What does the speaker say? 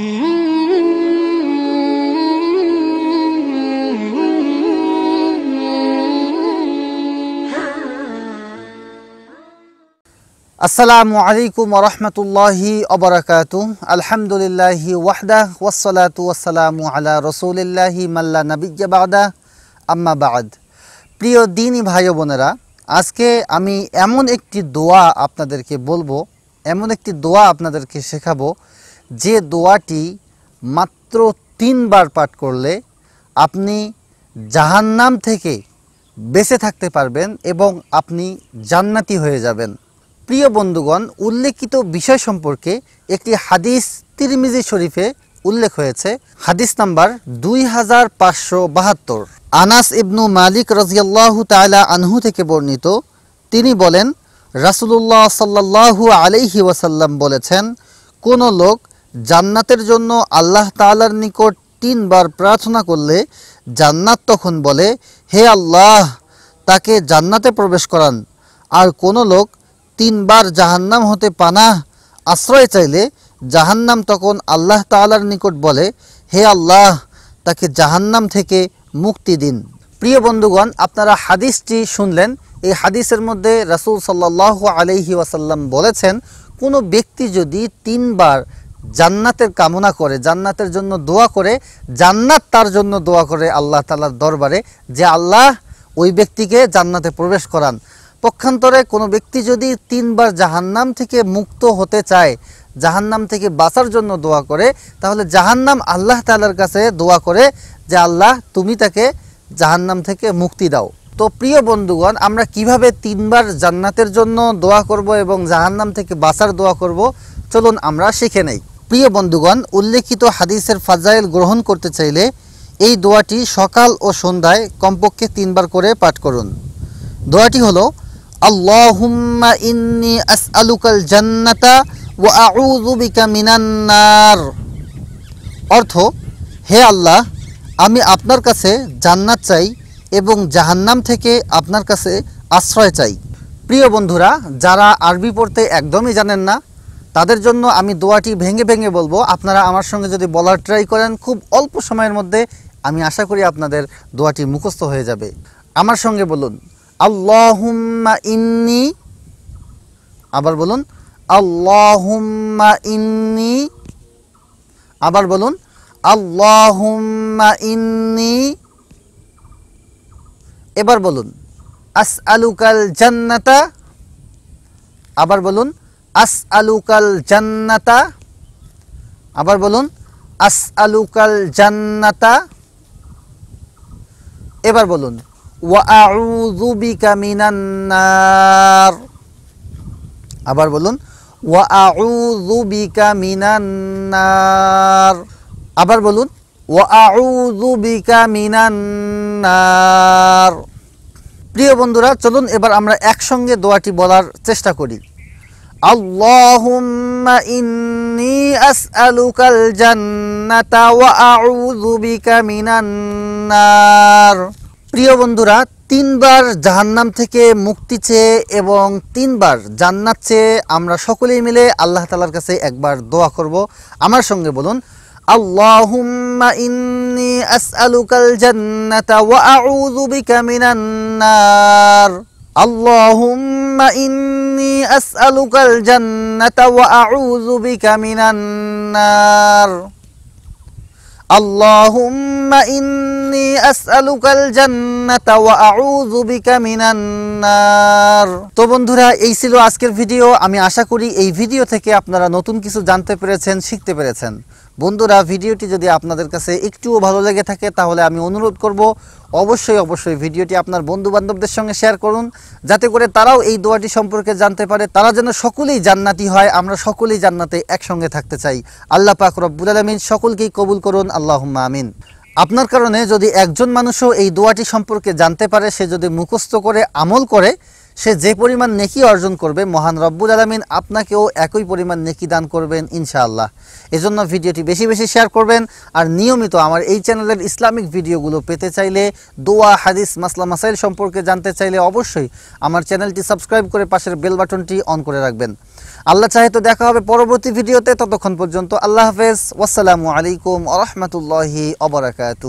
আসসালামু আলাইকুম রহমতুল্লাহি অবরাকাত আলহামদুলিল্লাহ ওয়াহদা ওয়াসলাতু ওয়াসালামু আলা রসুলিল্লাহি মাল্লা নবিজ্জাবাদা আম্মা বাদ প্রিয় দিনী ভাই বোনেরা আজকে আমি এমন একটি দোয়া আপনাদেরকে বলবো এমন একটি দোয়া আপনাদেরকে শেখাবো যে দোয়াটি মাত্র তিনবার পাঠ করলে আপনি জাহান্নাম থেকে বেঁচে থাকতে পারবেন এবং আপনি জান্নাতি হয়ে যাবেন প্রিয় বন্ধুগণ উল্লেখিত বিষয় সম্পর্কে একটি হাদিস তিরমিজি শরীফে উল্লেখ হয়েছে হাদিস নাম্বার দুই হাজার পাঁচশো বাহাত্তর আনাস ইবনু মালিক রাজিয়াল্লাহু তালা আনহু থেকে বর্ণিত তিনি বলেন রাসুলুল্লাহ সাল্লাহু আলহি ওয়াসাল্লাম বলেছেন কোনো লোক জান্নাতের জন্য আল্লাহ তালার নিকট তিনবার প্রার্থনা করলে জান্নাত তখন বলে হে আল্লাহ তাকে জান্নাতে প্রবেশ করান আর কোনো লোক তিনবার জাহান্নাম হতে পানাহ আশ্রয় চাইলে জাহান্নাম তখন আল্লাহ তালার নিকট বলে হে আল্লাহ তাকে জাহান্নাম থেকে মুক্তি দিন প্রিয় বন্ধুগণ আপনারা হাদিসটি শুনলেন এই হাদিসের মধ্যে রাসুল সাল্লাহ আলহি ওয়াসাল্লাম বলেছেন কোনো ব্যক্তি যদি তিনবার জান্নাতের কামনা করে জান্নাতের জন্য দোয়া করে জান্নাত তার জন্য দোয়া করে আল্লাহ তালার দরবারে যে আল্লাহ ওই ব্যক্তিকে জান্নাতে প্রবেশ করান পক্ষান্তরে কোনো ব্যক্তি যদি তিনবার জাহান্নাম থেকে মুক্ত হতে চায় জাহান্নাম থেকে বাঁচার জন্য দোয়া করে তাহলে জাহান্নাম আল্লাহ তালার কাছে দোয়া করে যে আল্লাহ তুমি তাকে জাহান্নাম থেকে মুক্তি দাও তো প্রিয় বন্ধুগণ আমরা কিভাবে তিনবার জান্নাতের জন্য দোয়া করব এবং জাহান্নাম থেকে বাঁচার দোয়া করব চলুন আমরা শিখে নেই প্রিয় বন্ধুগণ উল্লেখিত হাদিসের ফাজাইল গ্রহণ করতে চাইলে এই দোয়াটি সকাল ও সন্ধ্যায় কমপক্ষে তিনবার করে পাঠ করুন দোয়াটি হলো আল্লাহুম্মা ইন্নি আসআলুকাল জান্নাতা ওয়া আউযু বিকা মিনান নার অর্থ হে আল্লাহ আমি আপনার কাছে জান্নাত চাই এবং জাহান্নাম থেকে আপনার কাছে আশ্রয় চাই প্রিয় বন্ধুরা যারা আরবি পড়তে একদমই জানেন না তাদের জন্য আমি দোয়াটি ভেঙে ভেঙে বলবো আপনারা আমার সঙ্গে যদি বলার ট্রাই করেন খুব অল্প সময়ের মধ্যে আমি আশা করি আপনাদের দোয়াটি মুখস্থ হয়ে যাবে আমার সঙ্গে বলুন আল্লাহুম্মা ইন্নি আবার বলুন আল্লাহুম্মা ইন্নি আবার বলুন আল্লাহুম্মা ইন্নি এবার বলুন আস আলুকাল জান্নাতা আবার বলুন আস আলুকাল জান্নাতা আবার বলুন আস আলুকাল জান্নাতা এবার বলুন নার আবার বলুন নার আবার বলুন নার প্রিয় বন্ধুরা চলুন এবার আমরা একসঙ্গে দোয়াটি বলার চেষ্টা করি اللهم إني أسألك الجنة وأعوذ بك من النار প্রিয় বন্ধুরা তিনবার জাহান্নাম থেকে মুক্তি চেয়ে এবং তিনবার জান্নাত চেয়ে আমরা সকলেই মিলে আল্লাহ তালার কাছে একবার দোয়া করব আমার সঙ্গে বলুন আল্লাহুম্মা ইন্নি আসআলুকাল জান্নাতা ওয়া আউযু বিকা মিনান নার আল্লাহুম্মা ইন্নি إني أسألك الجنة وأعوذ بك من النار اللهم إني أسألك الجنة وأعوذ بك من النار তো বন্ধুরা এই ছিল আজকের ভিডিও আমি আশা করি এই ভিডিও থেকে আপনারা নতুন কিছু জানতে পেরেছেন শিখতে পেরেছেন বন্ধুরা ভিডিওটি যদি আপনাদের কাছে একটুও ভালো লেগে থাকে তাহলে আমি অনুরোধ করব অবশ্যই অবশ্যই ভিডিওটি আপনার বন্ধু বান্ধবদের সঙ্গে শেয়ার করুন যাতে করে তারাও এই দোয়াটি সম্পর্কে জানতে পারে তারা যেন সকলেই জান্নাতি হয় আমরা সকলেই জান্নাতে একসঙ্গে থাকতে চাই আল্লাহ পাক রব্বুল আলমিন সকলকেই কবুল করুন আল্লাহ আমিন আপনার কারণে যদি একজন মানুষও এই দোয়াটি সম্পর্কে জানতে পারে সে যদি মুখস্থ করে আমল করে সে যে পরিমাণ নেকি অর্জন করবে মহান রব্বুল আলমিন আপনাকেও একই পরিমাণ নেকি দান করবেন ইনশাআল্লাহ এজন্য ভিডিওটি বেশি বেশি শেয়ার করবেন আর নিয়মিত আমার এই চ্যানেলের ইসলামিক ভিডিওগুলো পেতে চাইলে দোয়া হাদিস মাসলা মাসাইল সম্পর্কে জানতে চাইলে অবশ্যই আমার চ্যানেলটি সাবস্ক্রাইব করে পাশের বেল বাটনটি অন করে রাখবেন আল্লাহ চাহে তো দেখা হবে পরবর্তী ভিডিওতে ততক্ষণ পর্যন্ত আল্লাহ হাফেজ ওয়াসালামু আলাইকুম আ রহমতুল্লাহি অবরাকাতু